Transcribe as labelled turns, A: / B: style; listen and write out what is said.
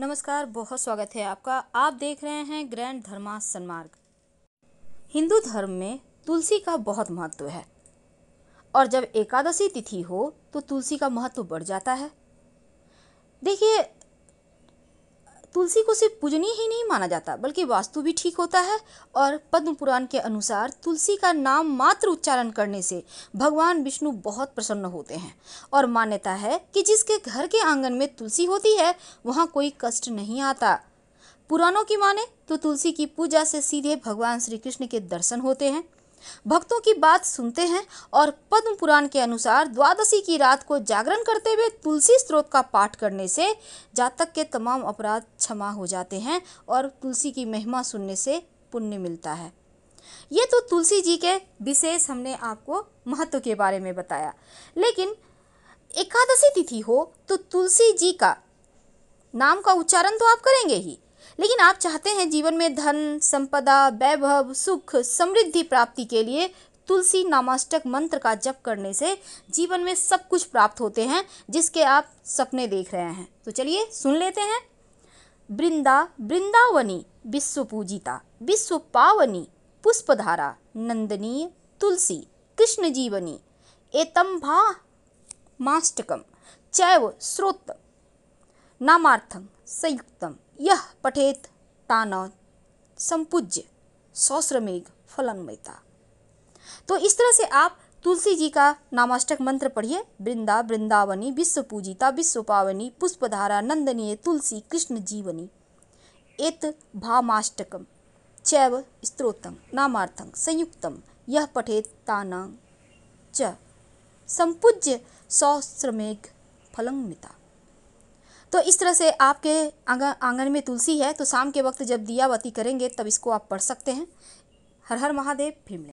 A: नमस्कार बहुत स्वागत है आपका आप देख रहे हैं ग्रैंड धर्मा सन्मार्ग हिंदू धर्म में तुलसी का बहुत महत्व है और जब एकादशी तिथि हो तो तुलसी का महत्व बढ़ जाता है देखिए तुलसी को सिर्फ पूजनीय ही नहीं माना जाता बल्कि वास्तु भी ठीक होता है और पद्म पुराण के अनुसार तुलसी का नाम मात्र उच्चारण करने से भगवान विष्णु बहुत प्रसन्न होते हैं और मान्यता है कि जिसके घर के आंगन में तुलसी होती है वहाँ कोई कष्ट नहीं आता पुराणों की माने तो तुलसी की पूजा से सीधे भगवान श्री कृष्ण के दर्शन होते हैं भक्तों की बात सुनते हैं और पद्म पुराण के अनुसार द्वादशी की रात को जागरण करते हुए तुलसी स्त्रोत का पाठ करने से जातक के तमाम अपराध क्षमा हो जाते हैं और तुलसी की महिमा सुनने से पुण्य मिलता है ये तो तुलसी जी के विशेष हमने आपको महत्व के बारे में बताया लेकिन एकादशी तिथि हो तो तुलसी जी का नाम का उच्चारण तो आप करेंगे ही लेकिन आप चाहते हैं जीवन में धन संपदा वैभव सुख समृद्धि प्राप्ति के लिए तुलसी नामाष्टक मंत्र का जप करने से जीवन में सब कुछ प्राप्त होते हैं जिसके आप सपने देख रहे हैं तो चलिए सुन लेते हैं वृंदा वृंदावनी विश्व पूजिता विश्व पावनी पुष्पधारा नंदनी तुलसी कृष्ण जीवनी एतंभा माष्टकम चैव स्रोत नामार्थम संयुक्तम यह पठेत तान संपूज्य सौश्रमेघ फलन मैता तो इस तरह से आप तुलसी जी का नामाष्टक मंत्र पढ़िए वृंदा वृंदावनी विश्व पूजिता विश्व पावनी पुष्पधारा नंदनीय तुलसी कृष्ण जीवनी एत भामाष्टकम चैव स्त्रोतम नामार्थं संयुक्तम यह पठेत तानां च संपूज्य सौश्रमेघ फलंग मिता तो इस तरह से आपके आंगन आंगन में तुलसी है तो शाम के वक्त जब दिया बत्ती करेंगे तब इसको आप पढ़ सकते हैं हर हर महादेव फिर